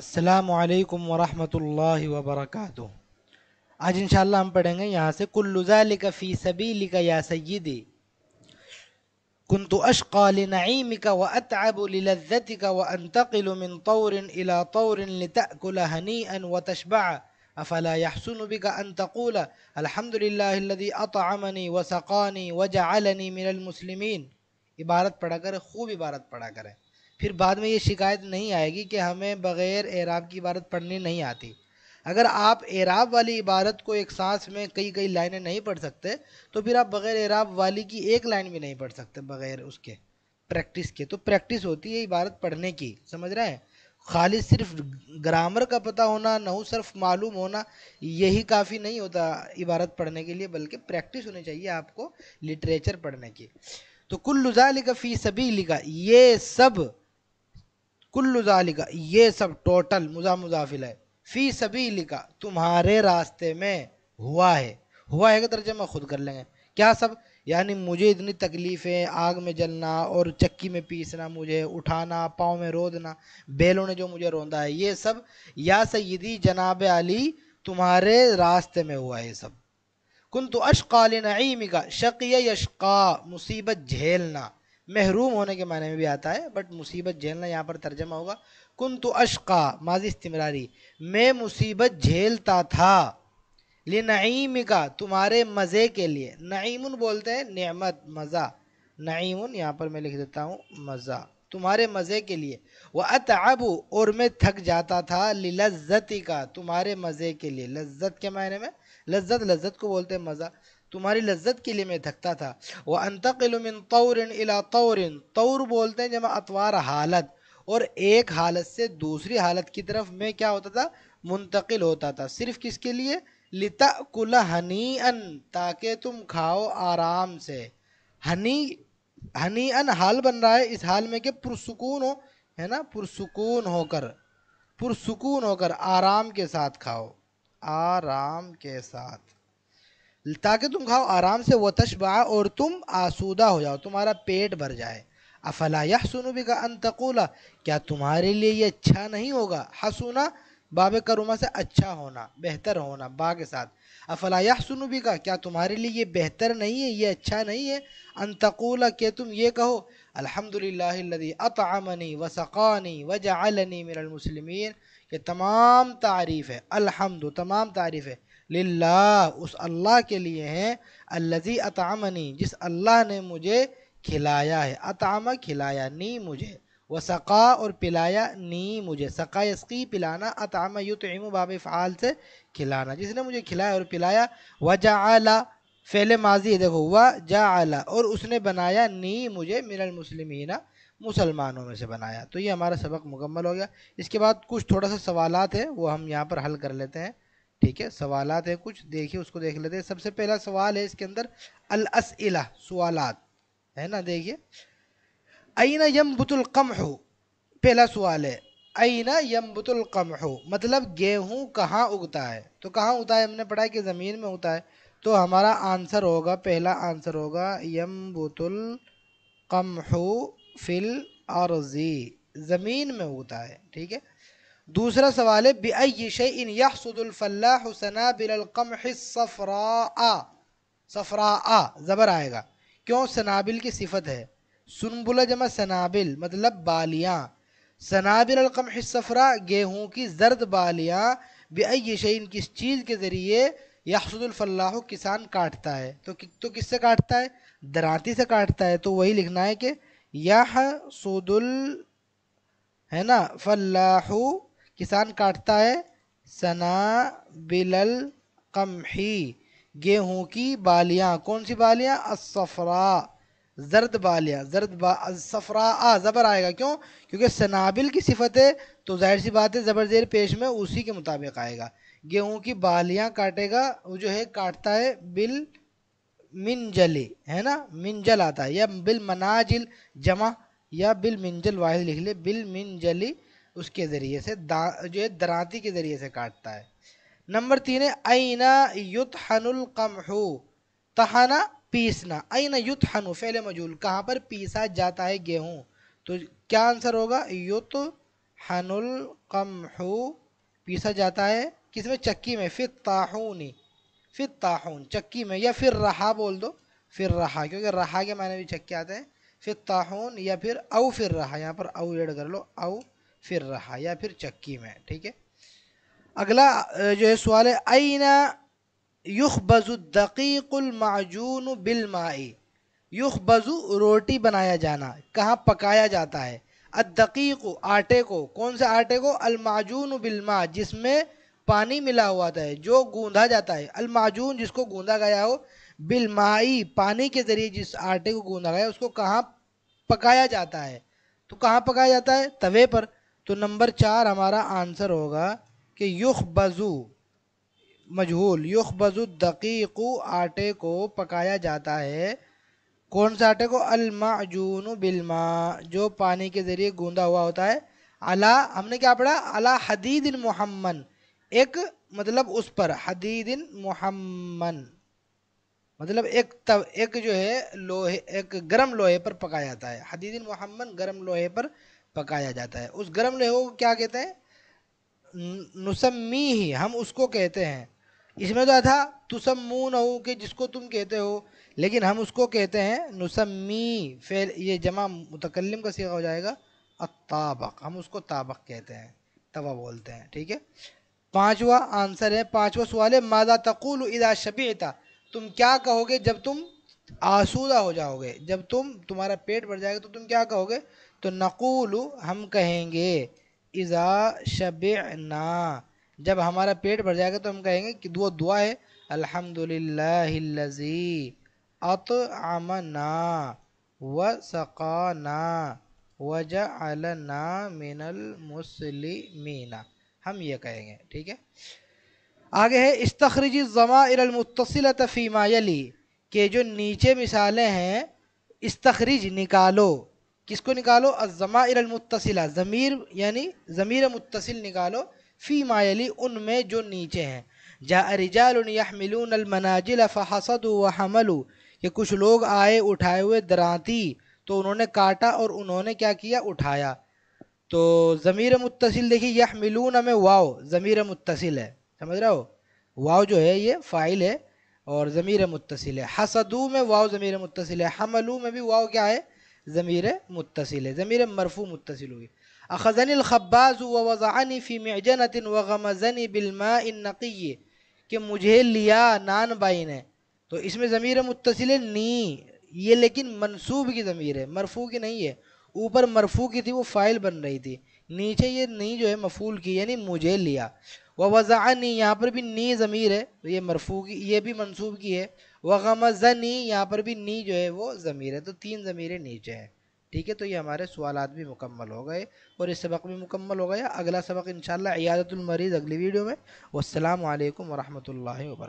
السلام عليكم ورحمة الله وبركاته आज इंशाल्लाह हम पढ़ेंगे यहाँ से कुल्लुजालिक फ़ी सबीलिक या सय्यदी كنت أشقى لنعيمك وأتعب للذتك وأنتقل من طور إلى طور لتأكل هنيئا وتشبع أفلا يحسن بك أن تقول الحمد لله الذي أطعمني وسقاني وجعلني من المسلمين عبارت پڑھا کرے خوب عبارت پڑھا کرے फिर बाद में ये शिकायत नहीं आएगी कि हमें बग़ैर एराब की इबारत पढ़नी नहीं आती अगर आप एराब वाली इबारत को एक सांस में कई कई लाइनें नहीं पढ़ सकते तो फिर आप बग़ैर एराब वाली की एक लाइन भी नहीं पढ़ सकते बग़ैर उसके प्रैक्टिस के तो प्रैक्टिस होती है इबारत पढ़ने की समझ रहे हैं खाली सिर्फ ग्रामर का पता होना नहू सिर्फ़ मालूम होना यही काफ़ी नहीं होता इबारत पढ़ने के लिए बल्कि प्रैक्टिस होनी चाहिए आपको लिटरेचर पढ़ने की तो कुल लुजा लिखा फ़ी सभी लिखा ये सब कुल्लु जालिका ये सब टोटल मुजा मुजाफिल है फ़ी सभी लिखा तुम्हारे रास्ते में हुआ है हुआ है का तर्जमा खुद कर लेंगे क्या सब यानी मुझे इतनी तकलीफ़ें आग में जलना और चक्की में पीसना मुझे उठाना पाँव में रोदना बेलों ने जो मुझे रोंदा है ये सब या सयदी जनाब अली तुम्हारे रास्ते में हुआ ये सब कुंतु तो अशकाल नईमिका शक़ यशका मुसीबत झेलना महरूम होने के मायने में भी आता है बट मुसीबत झेलना यहाँ पर तर्जमा होगा कुन तो अशका माजी इस्तमरारी मैं मुसीबत झेलता था ले नईम का तुम्हारे मज़े के लिए नईमन बोलते हैं नमत मज़ा नईमन यहाँ पर मैं लिख देता हूँ मज़ा तुम्हारे मज़े के लिए वह अब और मैं थक जाता था लज्जती का तुम्हारे मज़े के लिए लज्जत के मायने में लज्जत लज्जत को बोलते हैं मज़ा तुम्हारी लज्जत के लिए मैं धकता था वह अंतकिलमिन तौर अला तौर तौर बोलते हैं जमा अतवार हालत और एक हालत से दूसरी हालत की तरफ मैं क्या होता था मुंतकिल होता था सिर्फ किसके लिए कुल हनी अन ताकि तुम खाओ आराम से हनी हनी अन हाल बन रहा है इस हाल में कि पुरसकून हो है ना पुरसकून होकर पुरसकून होकर आराम के साथ खाओ आराम के साथ ताकि तुम खाओ आराम से व तशबा और तुम आसूदा हो जाओ तुम्हारा पेट भर जाए अफला यह सुनुबी का अंतकूला क्या तुम्हारे लिए ये अच्छा नहीं होगा हसूना बाब करुमा से अच्छा होना बेहतर होना बा के साथ अफला यह सुनुबी का क्या तुम्हारे लिए ये बेहतर नहीं है ये अच्छा नहीं है अंतकूला के तुम ये कहो अलहमदिल्लादी अतमनी व सक़ानी व जअलनी ये तमाम तारीफ़ है अलहमद तमाम तारीफ़ है लाला उस अल्लाह के लिए हैं अल्लजी अतामनी जिस अल्लाह ने मुझे खिलाया है अतामा खिलाया नी मुझे व सका और पिलाया नी मुझे सका यस्की पिलाना अतामा तो बाब फ़ाल से खिलाना जिसने मुझे खिलाया और पिलाया व जा फैले माजी देखो हुआ जा आला और उसने बनाया नी मुझे मिनल मुस्लिम मुसलमानों में से बनाया तो ये हमारा सबक मुकम्मल हो गया इसके बाद कुछ थोड़ा सा सवालत है वो हम यहाँ पर हल कर लेते हैं ठीक है सवालत है कुछ देखिए उसको देख लेते हैं सबसे पहला सवाल है इसके अंदर अल असला सवालत है ना देखिए आईना यम कम हो पहला सवाल है आईना यम कम हो मतलब गेहूँ कहाँ उगता है तो कहाँ उगता है हमने पढ़ा है कि ज़मीन में उगता है तो हमारा आंसर होगा पहला आंसर होगा यम बुतुल कम हो फिल और ज़मीन में उगता है ठीक है दूसरा सवाल है शे इन बेशन हुसना बिलकम सफ़रा सफ़रा ज़बर आएगा क्यों सनाबिल की सिफत है सुनबुल जमा सनाबिल मतलब बालियाँ सनाबिल सफ़रा गेहूँ की जर्द बालियाँ शे इन किस चीज़ के ज़रिए यहसुदुलफल्लाह किसान काटता है तो कि, तो किससे काटता है दराती से काटता है तो वही लिखना है कि यह सदुल है ना फल्लाहू किसान काटता है सना बिलल कमही गेहूँ की बालियाँ कौन सी बालियाँ असफरा जर्द बालियाँ जर्द बाफरा आ ज़बर आएगा क्यों क्योंकि सनाबिल की सिफत है तो जाहिर सी बात है ज़बर जेर पेश में उसी के मुताबिक आएगा गेहूँ की बालियाँ काटेगा वो जो है काटता है बिल मिनजले है ना मिनजल आता है या बिल मनाजिल जमा या बिल मिनजल वाहिद लिख ले बिल मिनजली उसके ज़रिए से जो है दराती के ज़रिए से काटता है नंबर तीन है आईना युत हनुलकमहू तहाना पीसना आईना युत हनु फेले मजूल कहाँ पर पीसा जाता है गेहूँ तो क्या आंसर होगा युत हनुलकमहू पीसा जाता है किसमें चक्की में फिर ताहूनी फिर ताहून चक्की में या फिर रहा बोल दो फिर रहा क्योंकि रहा के मायने भी चक्के आते हैं फिर ताहून या फिर औ फिर रहा यहाँ पर औ एड कर लो औ फिर रहा या फिर चक्की में ठीक है अगला जो है सवाल है आईना युख बजुद्दीक़ुलमाजून बिलमाई युख बजु रोटी बनाया जाना कहाँ पकाया जाता है अदकी आटे को कौन से आटे को अलमाजून बिलमा जिसमें पानी मिला हुआ था जो गूंधा जाता है अलमाजून जिसको गूंधा गया हो बिलमाई पानी के ज़रिए जिस आटे को गूंधा गया उसको कहाँ पकाया जाता है तो कहाँ पकाया जाता है तवे पर तो नंबर चार हमारा आंसर होगा कि युख बज़ू मजहूल युख बज़ू दकीकु आटे को पकाया जाता है कौन सा आटे को अलमाजून बिलमा जो पानी के ज़रिए गूंदा हुआ होता है अला हमने क्या पढ़ा अला हदीदिन मुहम्मन एक मतलब उस पर हदीदिन मोहम्मन मतलब एक तब एक जो है लोहे एक गरम लोहे पर पकाया जाता है हदीदिन मोहम्मन गरम लोहे पर पकाया जाता है उस गर्म लोहे को क्या कहते हैं नुसम्मी ही हम उसको कहते हैं इसमें तो था तुसमून हो कि जिसको तुम कहते हो लेकिन हम उसको कहते हैं नुसम्मी फिर ये जमा मुतकलम का सीखा हो जाएगा अताबक हम उसको ताबक कहते हैं तवा बोलते हैं ठीक है पांचवा आंसर है पांचवा सवाल है मादा तकुल इदा शबीता तुम क्या कहोगे जब तुम आसूदा हो जाओगे जब तुम तुम्हारा पेट भर जाएगा तो तुम क्या कहोगे तो नकुल हम कहेंगे इज़ा शब ना जब हमारा पेट भर जाएगा तो हम कहेंगे कि दुआ दुआ है अल्हम्दुलिल्लाहिल्लज़ी अत आमना व सकाना वज अलना मिनल मुसलिमीना हम ये कहेंगे ठीक है आगे है इस्तखरजी ज़मा इरमतसिल यली के जो नीचे मिसालें हैं तखरीज निकालो किसको निकालो इलमतसिला ज़मीर यानी ज़मीर मुतसिल निकालो फ़ी मायली उनमें जो नीचे हैं जा रिजालमिलमनाजिल फ़हसद व हमलू कि कुछ लोग आए उठाए हुए दराती तो उन्होंने काटा और उन्होंने क्या किया उठाया तो ज़मीर मुतसिल देखिए यह मिलून में वाओ ज़मीर मुतसिल है समझ रहे हो वाव जो है ये फ़ाइल है और ज़मीर मुतसिल है हसदू में वाव ज़मीर मुतसिल है हमलू में भी वाव क्या है ضمیر متصل ہے ضمیر مرفوع متصل ہوگی الخباز ووضعنی في معجنت وغمزني بالماء النقي کہ مجھے لیا نان بائی نے تو اس میں ضمیر متصل نی یہ لیکن منصوب کی ضمیر ہے مرفوع کی نہیں ہے اوپر مرفوع کی تھی وہ فائل بن رہی تھی نیچے یہ نہیں جو ہے مفعول کی یعنی مجھے لیا व वज़ानी यहाँ पर भी नी ज़मीर है तो ये मरफू की ये भी मनसूब की है व गमज़नी यहाँ पर भी नी जो है वो ज़मीर है तो तीन ज़मीरें नीचे हैं ठीक है तो ये हमारे सवाल भी मुकम्मल हो गए और इस सबक भी मुकम्मल हो गया अगला सबक इन शाला अगली वीडियो में वालकम वरहमल वर्क